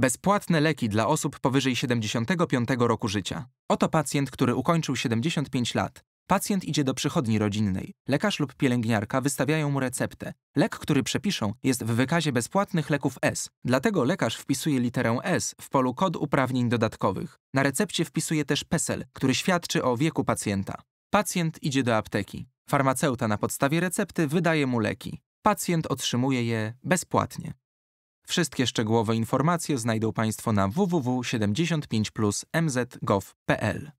Bezpłatne leki dla osób powyżej 75 roku życia. Oto pacjent, który ukończył 75 lat. Pacjent idzie do przychodni rodzinnej. Lekarz lub pielęgniarka wystawiają mu receptę. Lek, który przepiszą, jest w wykazie bezpłatnych leków S. Dlatego lekarz wpisuje literę S w polu kod uprawnień dodatkowych. Na recepcie wpisuje też PESEL, który świadczy o wieku pacjenta. Pacjent idzie do apteki. Farmaceuta na podstawie recepty wydaje mu leki. Pacjent otrzymuje je bezpłatnie. Wszystkie szczegółowe informacje znajdą Państwo na www.75plus.mzgov.pl.